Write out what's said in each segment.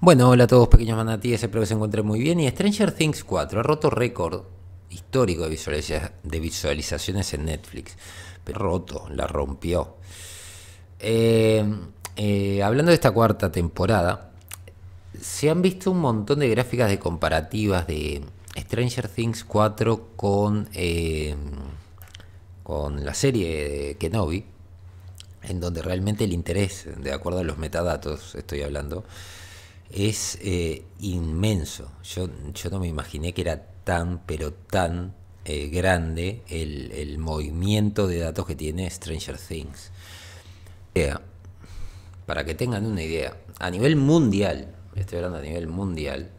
Bueno, hola a todos pequeños manatíes, espero que se encuentren muy bien. Y Stranger Things 4 ha roto récord histórico de, visualizaciones en Netflix. Pero roto, la rompió. Eh, eh, hablando de esta cuarta temporada, se han visto un montón de gráficas de comparativas de Stranger Things 4 con, eh, con la serie de Kenobi, en donde realmente el interés, de acuerdo a los metadatos, estoy hablando, es eh, inmenso. Yo, yo no me imaginé que era tan, pero tan eh, grande el, el, movimiento de datos que tiene Stranger Things. Eh, para que tengan una idea, a nivel mundial, estoy hablando a nivel mundial,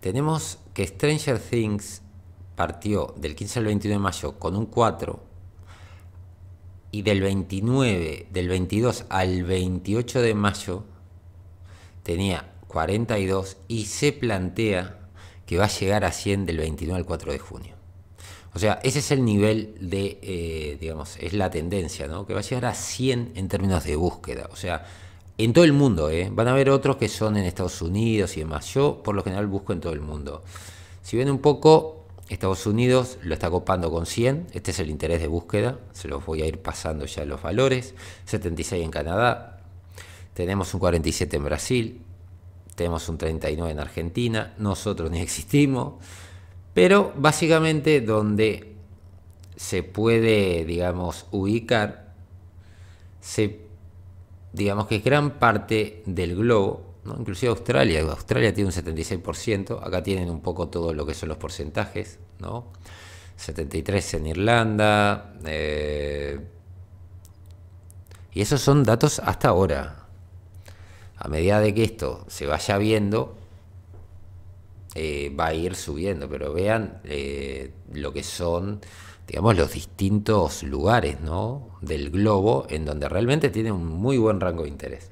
tenemos que Stranger Things partió del 15 al 21 de mayo con un 4 y del 29, del 22 al 28 de mayo tenía 42 y se plantea que va a llegar a 100 del 29 al 4 de junio. O sea, ese es el nivel de, eh, digamos, es la tendencia, ¿no? Que va a llegar a 100 en términos de búsqueda. O sea, en todo el mundo, ¿eh? Van a haber otros que son en Estados Unidos y demás. Yo, por lo general, busco en todo el mundo. Si ven un poco, Estados Unidos lo está copando con 100. Este es el interés de búsqueda. Se los voy a ir pasando ya los valores. 76 en Canadá. Tenemos un 47 en Brasil tenemos un 39 en Argentina, nosotros ni existimos, pero básicamente donde se puede, digamos, ubicar, se, digamos que gran parte del globo, inclusive Australia, Australia tiene un 76%, acá tienen un poco todo lo que son los porcentajes, ¿no? 73 en Irlanda, eh, y esos son datos hasta ahora, a medida de que esto se vaya viendo, eh, va a ir subiendo, pero vean eh, lo que son, digamos, los distintos lugares del globo en donde realmente tiene un muy buen rango de interés.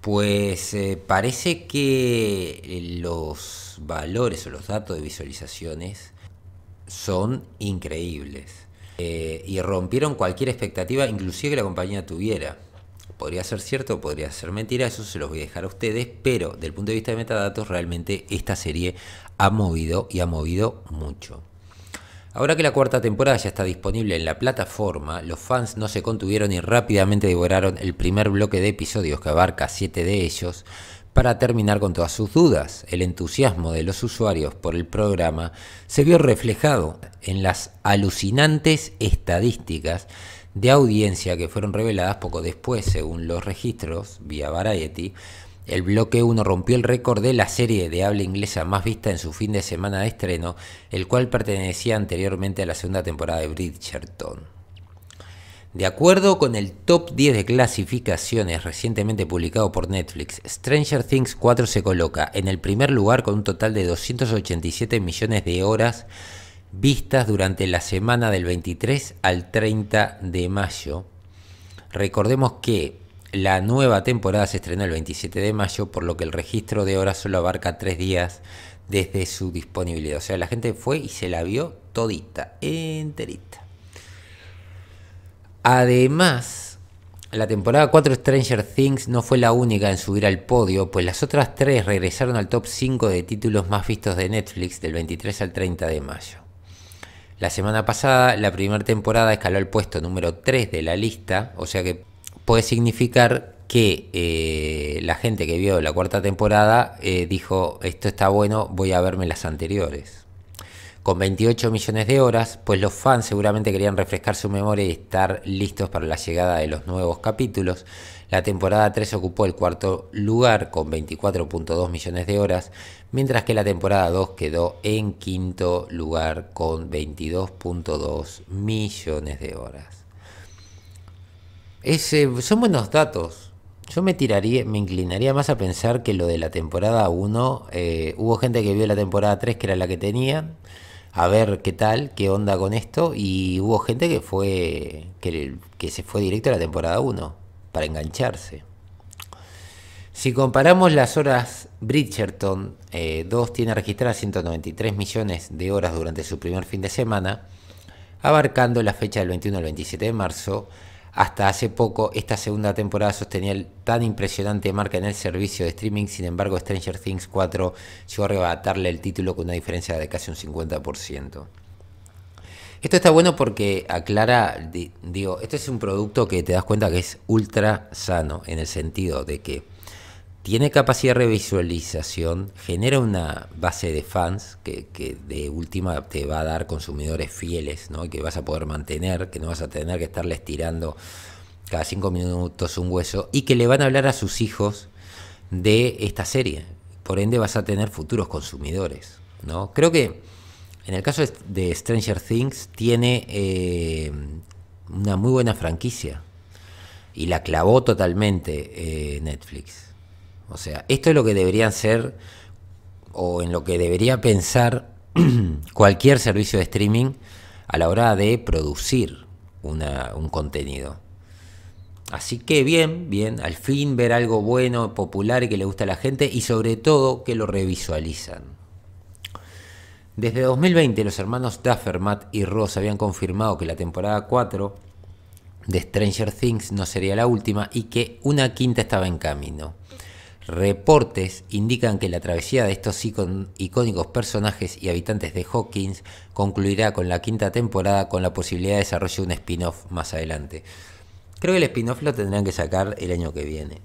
Pues eh, parece que los valores o los datos de visualizaciones son increíbles y rompieron cualquier expectativa, inclusive que la compañía tuviera. Podría ser cierto, podría ser mentira, eso se los voy a dejar a ustedes, pero del punto de vista de metadatos realmente esta serie ha movido y ha movido mucho. Ahora que la cuarta temporada ya está disponible en la plataforma, los fans no se contuvieron y rápidamente devoraron el primer bloque de episodios que abarca 7 de ellos, para terminar con todas sus dudas. El entusiasmo de los usuarios por el programa se vio reflejado en las alucinantes estadísticas de audiencia que fueron reveladas poco después, según los registros vía Variety. El bloque 1 rompió el récord de la serie de habla inglesa más vista en su fin de semana de estreno, el cual pertenecía anteriormente a la segunda temporada de Bridgerton. De acuerdo con el top 10 de clasificaciones recientemente publicado por Netflix, Stranger Things 4 se coloca en el primer lugar con un total de 287 millones de horas vistas durante la semana del 23 al 30 de mayo. Recordemos que la nueva temporada se estrenó el 27 de mayo, por lo que el registro de horas solo abarca 3 días desde su disponibilidad. O sea, la gente fue y se la vio todita, enterita. Además, la temporada 4 Stranger Things no fue la única en subir al podio, pues las otras tres regresaron al top 5 de títulos más vistos de Netflix del 23 al 30 de mayo. La semana pasada, la primera temporada escaló al puesto número 3 de la lista, o sea que puede significar que eh, la gente que vio la cuarta temporada eh, dijo, esto está bueno, voy a verme las anteriores con 28 millones de horas, pues los fans seguramente querían refrescar su memoria y estar listos para la llegada de los nuevos capítulos. La temporada 3 ocupó el cuarto lugar con 24.2 millones de horas, mientras que la temporada 2 quedó en quinto lugar con 22.2 millones de horas. Ese, son buenos datos. Yo me tiraría, me inclinaría más a pensar que lo de la temporada 1, eh, hubo gente que vio la temporada 3 que era la que tenía a ver qué tal, qué onda con esto. Y hubo gente que fue. que, se fue directo a la temporada 1 para engancharse. Si comparamos las horas Bridgerton, 2 eh, tiene registradas 193 millones de horas durante su primer fin de semana, abarcando la fecha del 21 al 27 de marzo, hasta hace poco, esta segunda temporada sostenía el tan impresionante marca en el servicio de streaming, sin embargo Stranger Things 4 llegó a arrebatarle el título con una diferencia de casi un 50%. Esto está bueno porque aclara, digo, esto es un producto que te das cuenta que es ultra sano, en el sentido de que tiene capacidad de revisualización, genera una base de fans que, de última te va a dar consumidores fieles, ¿no? que vas a poder mantener, que no vas a tener que estarles tirando cada cinco minutos un hueso y que le van a hablar a sus hijos de esta serie. Por ende vas a tener futuros consumidores. ¿no? Creo que en el caso de Stranger Things tiene eh, una muy buena franquicia y la clavó totalmente eh, Netflix. O sea, esto es lo que deberían ser o en lo que debería pensar cualquier servicio de streaming a la hora de producir un contenido. Así que bien, bien, al fin ver algo bueno, popular y que le gusta a la gente y sobre todo que lo revisualizan. Desde 2020 los hermanos Duffer, Matt y Ross habían confirmado que la temporada 4 de Stranger Things no sería la última y que una quinta estaba en camino. Reportes indican que la travesía de estos icónicos personajes y habitantes de Hawkins concluirá con la quinta temporada con la posibilidad de desarrollo de un spin-off más adelante. Creo que el spin-off lo tendrán que sacar el año que viene.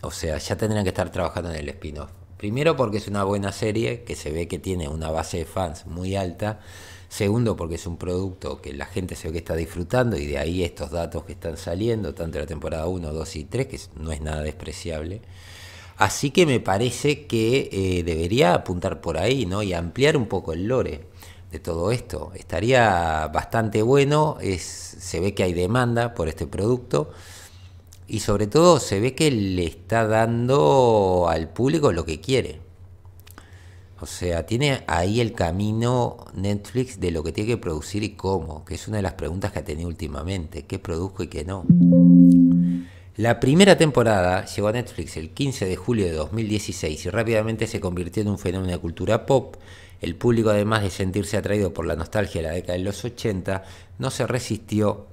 O sea, ya tendrán que estar trabajando en el spin-off. Primero porque es una buena serie que se ve que tiene una base de fans muy alta Segundo, porque es un producto que la gente se ve que está disfrutando y de ahí estos datos que están saliendo, tanto la temporada 1, 2 y 3, que no es nada despreciable. Así que me parece que eh, debería apuntar por ahí, ¿no? Y ampliar un poco el lore de todo esto. Estaría bastante bueno, es, se ve que hay demanda por este producto y sobre todo se ve que le está dando al público lo que quiere. O sea, tiene ahí el camino Netflix de lo que tiene que producir y cómo, que es una de las preguntas que ha tenido últimamente, qué produjo y qué no. La primera temporada llegó a Netflix el 15 de julio de 2016 y rápidamente se convirtió en un fenómeno de cultura pop. El público, además de sentirse atraído por la nostalgia de la década de los 80, no se resistió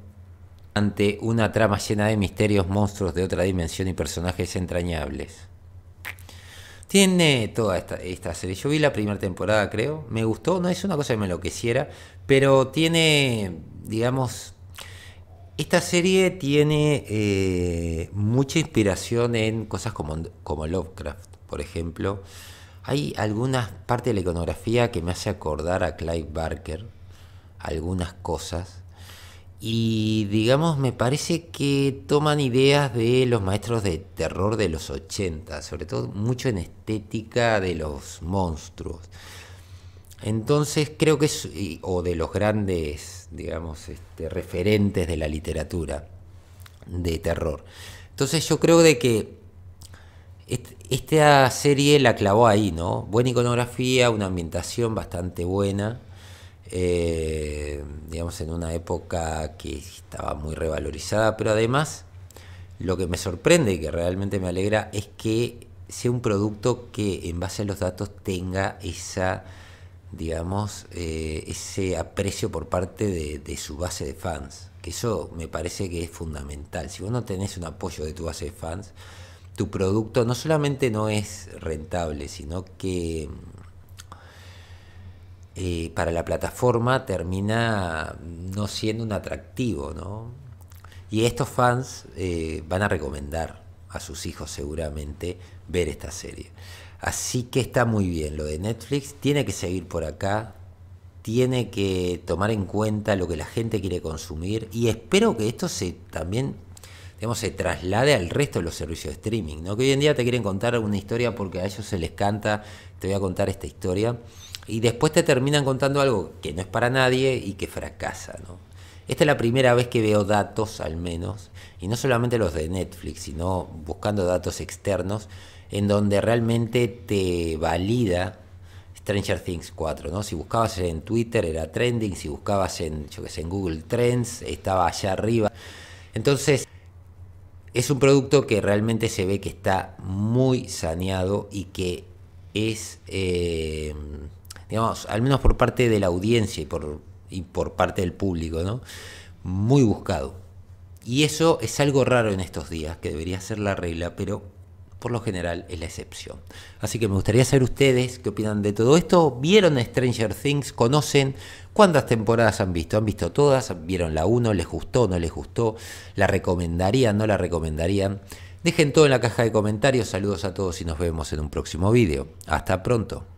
ante una trama llena de misterios, monstruos de otra dimensión y personajes entrañables. Tiene toda esta, serie. Yo vi la primera temporada, creo. Me gustó. No es una cosa que me enloqueciera. Pero tiene, digamos. Esta serie tiene eh, mucha inspiración en cosas como, como Lovecraft, por ejemplo. Hay algunas partes de la iconografía que me hace acordar a Clive Barker. Algunas cosas y digamos me parece que toman ideas de los maestros de terror de los 80, sobre todo mucho en estética de los monstruos. Entonces creo que es, o de los grandes, digamos, este, referentes de la literatura de terror. Entonces yo creo de que esta serie la clavó ahí, ¿no? Buena iconografía, una ambientación bastante buena eh, digamos, en una época que estaba muy revalorizada, pero además lo que me sorprende y que realmente me alegra es que sea un producto que en base a los datos tenga esa digamos, eh, ese aprecio por parte de, su base de fans, que eso me parece que es fundamental. Si vos no tenés un apoyo de tu base de fans, tu producto no solamente no es rentable, sino que eh, para la plataforma termina no siendo un atractivo, ¿no? Y estos fans eh, van a recomendar a sus hijos seguramente ver esta serie. Así que está muy bien lo de Netflix, tiene que seguir por acá, tiene que tomar en cuenta lo que la gente quiere consumir y espero que esto se también se traslade al resto de los servicios de streaming, Que hoy en día te quieren contar una historia porque a ellos se les canta, te voy a contar esta historia y después te terminan contando algo que no es para nadie y que fracasa. ¿no? Esta es la primera vez que veo datos, al menos, y no solamente los de Netflix, sino buscando datos externos, en donde realmente te valida Stranger Things 4, ¿no? Si buscabas en Twitter era trending, si buscabas en, yo que sé, en Google Trends, estaba allá arriba. Entonces, es un producto que realmente se ve que está muy saneado y que es... Eh, digamos, al menos por parte de la audiencia y por, por parte del público, ¿no? Muy buscado. Y eso es algo raro en estos días, que debería ser la regla, pero por lo general es la excepción. Así que me gustaría saber ustedes qué opinan de todo esto. ¿Vieron Stranger Things? ¿Conocen? ¿Cuántas temporadas han visto? ¿Han visto todas? ¿Vieron la 1? ¿Les gustó? ¿No les gustó? ¿La recomendarían? ¿No la recomendarían? Dejen todo en la caja de comentarios. Saludos a todos y nos vemos en un próximo video Hasta pronto.